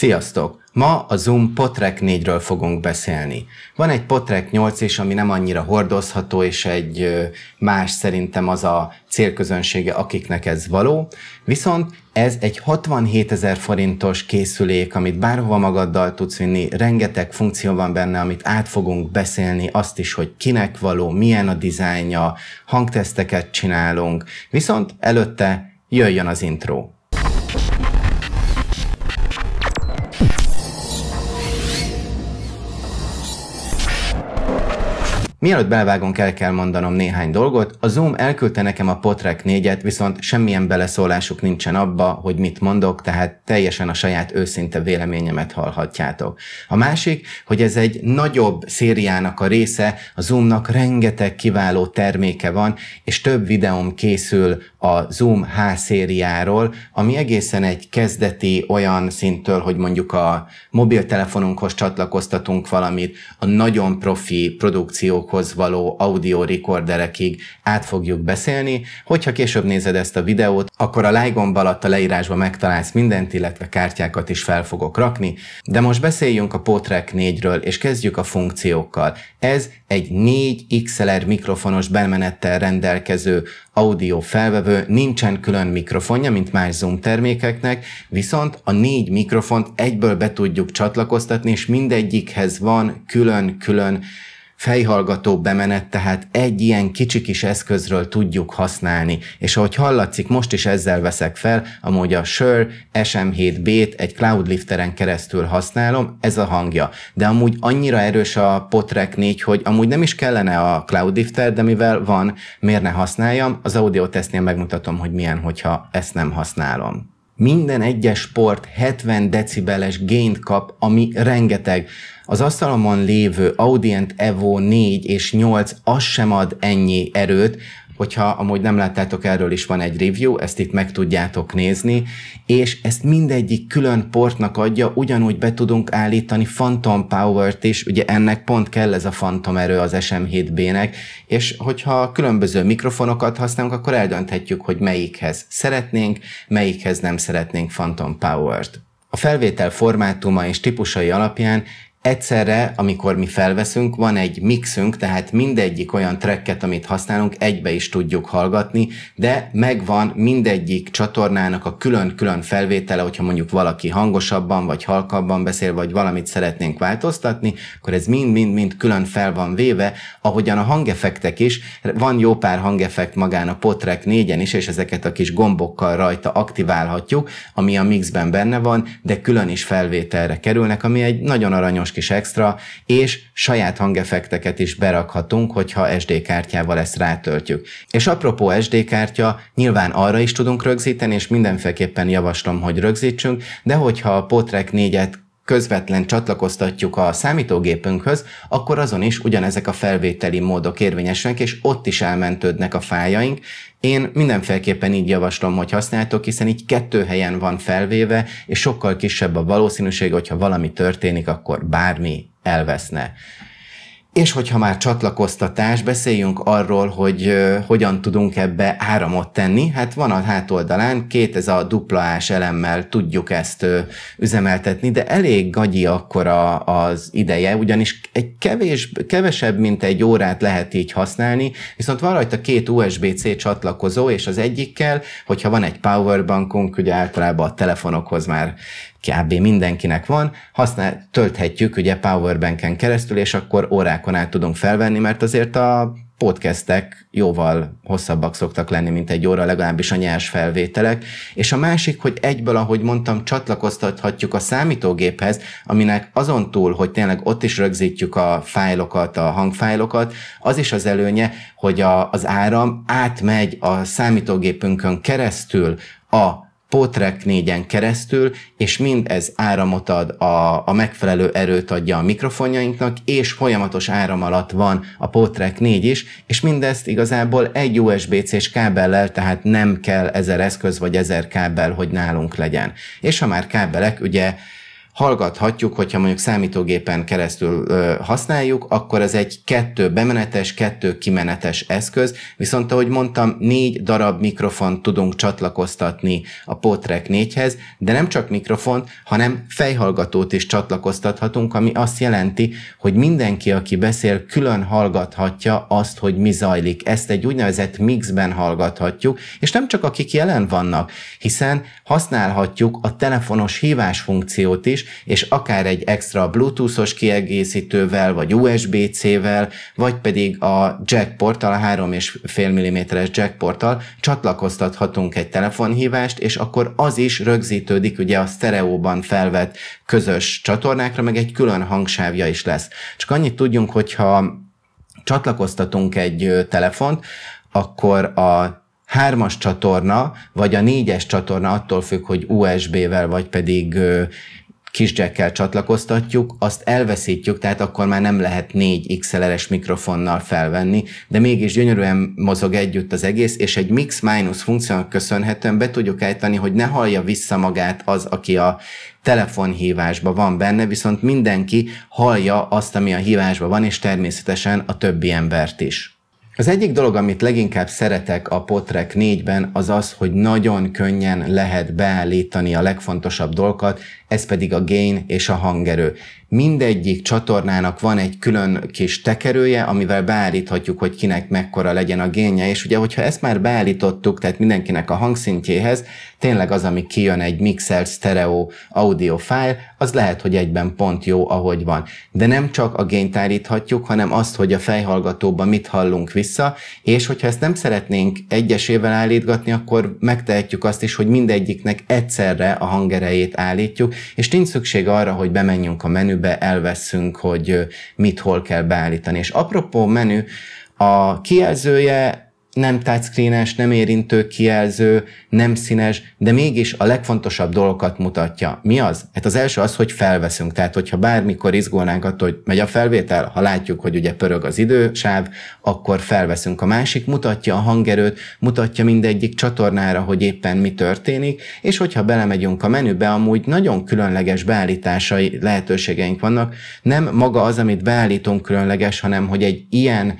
Sziasztok! Ma a Zoom Potrek 4-ről fogunk beszélni. Van egy Potrek 8 és ami nem annyira hordozható, és egy más szerintem az a célközönsége, akiknek ez való. Viszont ez egy 67 ezer forintos készülék, amit bárhova magaddal tudsz vinni, rengeteg funkció van benne, amit át fogunk beszélni, azt is, hogy kinek való, milyen a dizájnja, hangteszteket csinálunk. Viszont előtte jöjjön az intro. Mielőtt belvágunk el kell mondanom néhány dolgot, a Zoom elküldte nekem a Potrek 4-et, viszont semmilyen beleszólásuk nincsen abba, hogy mit mondok, tehát teljesen a saját őszinte véleményemet hallhatjátok. A másik, hogy ez egy nagyobb szériának a része, a Zoomnak rengeteg kiváló terméke van, és több videóm készül a Zoom H szériáról, ami egészen egy kezdeti olyan szinttől, hogy mondjuk a mobiltelefonunkhoz csatlakoztatunk valamit, a nagyon profi produkciók rádiókhoz való audio rekorderekig át fogjuk beszélni. Hogyha később nézed ezt a videót, akkor a like gomb alatt a leírásban megtalálsz mindent, illetve kártyákat is fel fogok rakni. De most beszéljünk a Potrek 4-ről, és kezdjük a funkciókkal. Ez egy 4 XLR mikrofonos bemenettel rendelkező audio felvevő, nincsen külön mikrofonja, mint más Zoom termékeknek, viszont a négy mikrofont egyből be tudjuk csatlakoztatni, és mindegyikhez van külön-külön fejhallgató bemenet, tehát egy ilyen kicsi kis eszközről tudjuk használni. És ahogy hallatszik, most is ezzel veszek fel, amúgy a Shure SM7B-t egy cloudlifteren keresztül használom, ez a hangja. De amúgy annyira erős a Potrek 4, hogy amúgy nem is kellene a cloudlifter, de mivel van, miért ne használjam? Az audio tesztnél megmutatom, hogy milyen, hogyha ezt nem használom minden egyes sport 70 decibeles gént kap, ami rengeteg. Az asztalomon lévő Audient Evo 4 és 8 az sem ad ennyi erőt, hogyha amúgy nem láttátok, erről is van egy review, ezt itt meg tudjátok nézni, és ezt mindegyik külön portnak adja, ugyanúgy be tudunk állítani Phantom Power-t is, ugye ennek pont kell ez a Phantom erő az SM7B-nek, és hogyha különböző mikrofonokat használunk, akkor eldönthetjük, hogy melyikhez szeretnénk, melyikhez nem szeretnénk Phantom Power-t. A felvétel formátuma és típusai alapján egyszerre, amikor mi felveszünk, van egy mixünk, tehát mindegyik olyan tracket, amit használunk, egybe is tudjuk hallgatni, de megvan mindegyik csatornának a külön-külön felvétele, hogyha mondjuk valaki hangosabban vagy halkabban beszél, vagy valamit szeretnénk változtatni, akkor ez mind-mind-mind külön fel van véve, ahogyan a hangefektek is, van jó pár hangefekt magán a potrek négyen is, és ezeket a kis gombokkal rajta aktiválhatjuk, ami a mixben benne van, de külön is felvételre kerülnek, ami egy nagyon aranyos hasznos kis extra, és saját hangefekteket is berakhatunk, hogyha SD kártyával ezt rátöltjük. És apropó SD kártya, nyilván arra is tudunk rögzíteni, és mindenféleképpen javaslom, hogy rögzítsünk, de hogyha a Potrek 4-et közvetlen csatlakoztatjuk a számítógépünkhöz, akkor azon is ugyanezek a felvételi módok érvényesek, és ott is elmentődnek a fájaink. Én mindenféleképpen így javaslom, hogy használtok, hiszen így kettő helyen van felvéve, és sokkal kisebb a valószínűség, hogyha valami történik, akkor bármi elveszne. És hogyha már csatlakoztatás, beszéljünk arról, hogy hogyan tudunk ebbe áramot tenni. Hát van a hátoldalán két ez a dupla ás elemmel tudjuk ezt üzemeltetni, de elég gagyi akkor a, az ideje, ugyanis egy kevés, kevesebb, mint egy órát lehet így használni, viszont van rajta két USB-C csatlakozó, és az egyikkel, hogyha van egy powerbankunk, ugye általában a telefonokhoz már kb. mindenkinek van, használ, tölthetjük ugye powerbanken keresztül, és akkor órákon át tudunk felvenni, mert azért a podcastek jóval hosszabbak szoktak lenni, mint egy óra, legalábbis a nyers felvételek. És a másik, hogy egyből, ahogy mondtam, csatlakoztathatjuk a számítógéphez, aminek azon túl, hogy tényleg ott is rögzítjük a fájlokat, a hangfájlokat, az is az előnye, hogy a, az áram átmegy a számítógépünkön keresztül a Potrek négyen keresztül, és mind ez áramot ad, a, a megfelelő erőt adja a mikrofonjainknak, és folyamatos áram alatt van a Potrek 4 is, és mindezt igazából egy USB-C-s kábellel, tehát nem kell ezer eszköz vagy ezer kábel, hogy nálunk legyen. És ha már kábelek, ugye hallgathatjuk, hogyha mondjuk számítógépen keresztül ö, használjuk, akkor ez egy kettő bemenetes, kettő kimenetes eszköz, viszont ahogy mondtam, négy darab mikrofon tudunk csatlakoztatni a Potrek 4-hez, de nem csak mikrofont, hanem fejhallgatót is csatlakoztathatunk, ami azt jelenti, hogy mindenki, aki beszél, külön hallgathatja azt, hogy mi zajlik. Ezt egy úgynevezett mixben hallgathatjuk, és nem csak akik jelen vannak, hiszen használhatjuk a telefonos hívás funkciót is, is, és akár egy extra Bluetooth-os kiegészítővel, vagy USB-C-vel, vagy pedig a jackporttal, a 3,5 mm-es jackporttal csatlakoztathatunk egy telefonhívást, és akkor az is rögzítődik ugye a sztereóban felvett közös csatornákra, meg egy külön hangsávja is lesz. Csak annyit tudjunk, hogyha csatlakoztatunk egy telefont, akkor a hármas csatorna, vagy a négyes csatorna attól függ, hogy USB-vel, vagy pedig kisjackkel csatlakoztatjuk, azt elveszítjük, tehát akkor már nem lehet négy XLR-es mikrofonnal felvenni, de mégis gyönyörűen mozog együtt az egész, és egy mix-minus funkciónak köszönhetően be tudjuk állítani, hogy ne hallja vissza magát az, aki a telefonhívásban van benne, viszont mindenki hallja azt, ami a hívásban van, és természetesen a többi embert is. Az egyik dolog, amit leginkább szeretek a Potrek 4-ben, az az, hogy nagyon könnyen lehet beállítani a legfontosabb dolgokat, ez pedig a gain és a hangerő. Mindegyik csatornának van egy külön kis tekerője, amivel beállíthatjuk, hogy kinek mekkora legyen a génje, és ugye, hogyha ezt már beállítottuk, tehát mindenkinek a hangszintjéhez, tényleg az, ami kijön egy mixer, stereo, audio file, az lehet, hogy egyben pont jó, ahogy van. De nem csak a gént állíthatjuk, hanem azt, hogy a fejhallgatóban mit hallunk vissza, és hogyha ezt nem szeretnénk egyesével állítgatni, akkor megtehetjük azt is, hogy mindegyiknek egyszerre a hangerejét állítjuk, és nincs szükség arra, hogy bemenjünk a menübe, elveszünk, hogy mit hol kell beállítani. És apropó menü, a kijelzője nem touchscreenes, nem érintő kijelző, nem színes, de mégis a legfontosabb dolgokat mutatja. Mi az? Hát az első az, hogy felveszünk. Tehát, hogyha bármikor izgulnánk attól, hogy megy a felvétel, ha látjuk, hogy ugye pörög az idősáv, akkor felveszünk. A másik mutatja a hangerőt, mutatja mindegyik csatornára, hogy éppen mi történik, és hogyha belemegyünk a menübe, amúgy nagyon különleges beállításai lehetőségeink vannak. Nem maga az, amit beállítunk különleges, hanem hogy egy ilyen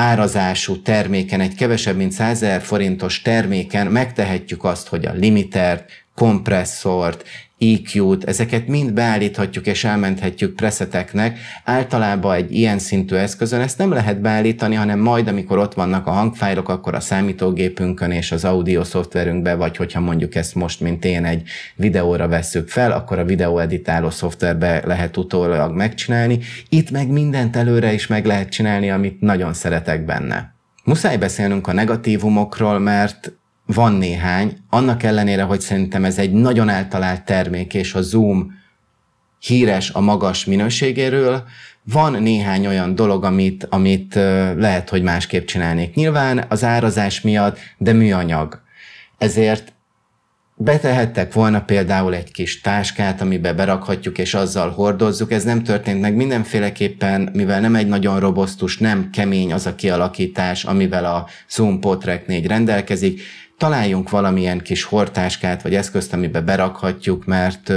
árazású terméken, egy kevesebb mint 100 forintos terméken megtehetjük azt, hogy a limitert, kompresszort, EQ-t, ezeket mind beállíthatjuk és elmenthetjük preszeteknek. Általában egy ilyen szintű eszközön ezt nem lehet beállítani, hanem majd, amikor ott vannak a hangfájlok, akkor a számítógépünkön és az audio szoftverünkbe, vagy hogyha mondjuk ezt most, mint én, egy videóra veszük fel, akkor a videóeditáló szoftverbe lehet utólag megcsinálni. Itt meg mindent előre is meg lehet csinálni, amit nagyon szeretek benne. Muszáj beszélnünk a negatívumokról, mert van néhány, annak ellenére, hogy szerintem ez egy nagyon eltalált termék, és a Zoom híres a magas minőségéről, van néhány olyan dolog, amit, amit lehet, hogy másképp csinálnék. Nyilván az árazás miatt, de műanyag. Ezért betehettek volna például egy kis táskát, amibe berakhatjuk és azzal hordozzuk. Ez nem történt meg mindenféleképpen, mivel nem egy nagyon robosztus, nem kemény az a kialakítás, amivel a Zoom Potrek 4 rendelkezik, találjunk valamilyen kis hortáskát vagy eszközt, amibe berakhatjuk, mert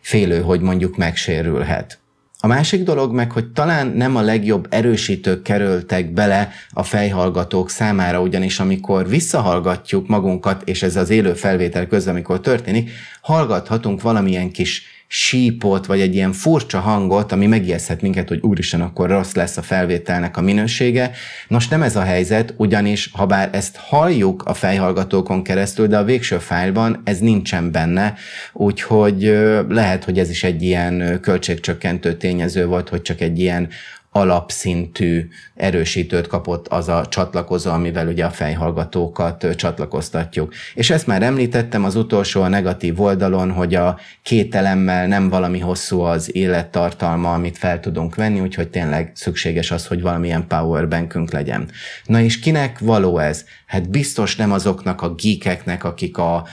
félő, hogy mondjuk megsérülhet. A másik dolog meg, hogy talán nem a legjobb erősítők kerültek bele a fejhallgatók számára, ugyanis amikor visszahallgatjuk magunkat, és ez az élő felvétel közben, amikor történik, hallgathatunk valamilyen kis sípot, vagy egy ilyen furcsa hangot, ami megijeszthet minket, hogy úristen, akkor rossz lesz a felvételnek a minősége. Nos, nem ez a helyzet, ugyanis ha bár ezt halljuk a fejhallgatókon keresztül, de a végső fájlban ez nincsen benne, úgyhogy lehet, hogy ez is egy ilyen költségcsökkentő tényező volt, hogy csak egy ilyen alapszintű erősítőt kapott az a csatlakozó, amivel ugye a fejhallgatókat csatlakoztatjuk. És ezt már említettem az utolsó a negatív oldalon, hogy a kételemmel nem valami hosszú az élettartalma, amit fel tudunk venni, úgyhogy tényleg szükséges az, hogy valamilyen powerbankünk legyen. Na és kinek való ez? Hát biztos nem azoknak a geekeknek, akik a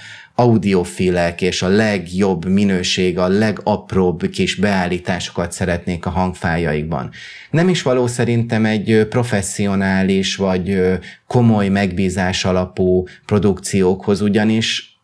audiofilek és a legjobb minőség, a legapróbb kis beállításokat szeretnék a hangfájaikban. Nem is való szerintem egy professzionális vagy komoly megbízás alapú produkciókhoz, ugyanis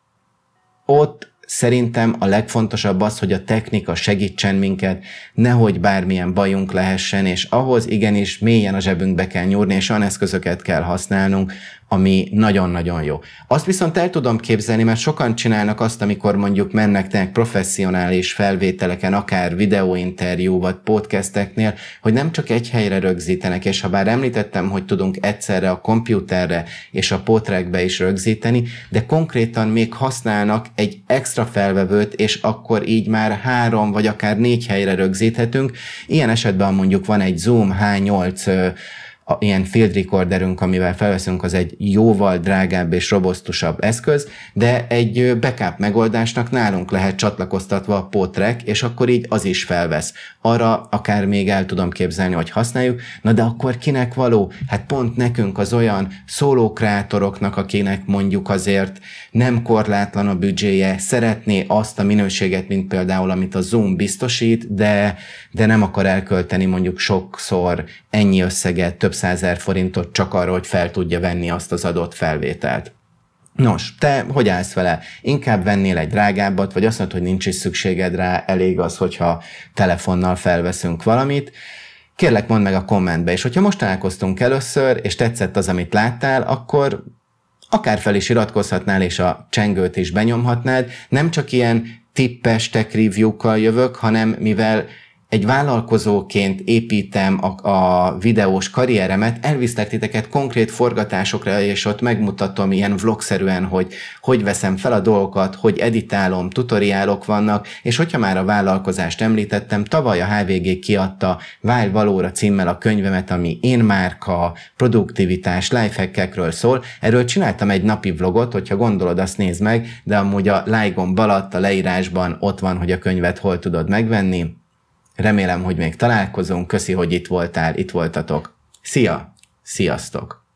ott szerintem a legfontosabb az, hogy a technika segítsen minket, nehogy bármilyen bajunk lehessen, és ahhoz igenis mélyen a zsebünkbe kell nyúrni, és olyan eszközöket kell használnunk, ami nagyon-nagyon jó. Azt viszont el tudom képzelni, mert sokan csinálnak azt, amikor mondjuk mennek tényleg professzionális felvételeken, akár videóinterjú vagy podcasteknél, hogy nem csak egy helyre rögzítenek, és ha bár említettem, hogy tudunk egyszerre a komputerre és a potrekbe is rögzíteni, de konkrétan még használnak egy extra felvevőt, és akkor így már három vagy akár négy helyre rögzíthetünk. Ilyen esetben mondjuk van egy Zoom H8 a, ilyen field recorderünk, amivel felveszünk, az egy jóval drágább és robosztusabb eszköz, de egy backup megoldásnak nálunk lehet csatlakoztatva a potrek, és akkor így az is felvesz. Arra akár még el tudom képzelni, hogy használjuk, na de akkor kinek való? Hát pont nekünk az olyan szólókreátoroknak, akinek mondjuk azért nem korlátlan a büdzséje, szeretné azt a minőséget, mint például, amit a Zoom biztosít, de, de nem akar elkölteni mondjuk sokszor ennyi összeget több százer forintot csak arra, hogy fel tudja venni azt az adott felvételt. Nos, te hogy állsz vele? Inkább vennél egy drágábbat, vagy azt mondod, hogy nincs is szükséged rá, elég az, hogyha telefonnal felveszünk valamit. Kérlek, mondd meg a kommentbe, és hogyha most találkoztunk először, és tetszett az, amit láttál, akkor akár fel is iratkozhatnál, és a csengőt is benyomhatnád. Nem csak ilyen tippes tech review-kkal jövök, hanem mivel egy vállalkozóként építem a, a videós karrieremet, elviszlek titeket konkrét forgatásokra, és ott megmutatom ilyen vlogszerűen, hogy hogy veszem fel a dolgokat, hogy editálom, tutoriálok vannak, és hogyha már a vállalkozást említettem, tavaly a HVG kiadta Válj Valóra címmel a könyvemet, ami én márka, produktivitás, lifehackekről szól. Erről csináltam egy napi vlogot, hogyha gondolod, azt nézd meg, de amúgy a lájgomb like alatt a leírásban ott van, hogy a könyvet hol tudod megvenni Remélem, hogy még találkozunk. Köszi, hogy itt voltál, itt voltatok. Szia! Sziasztok!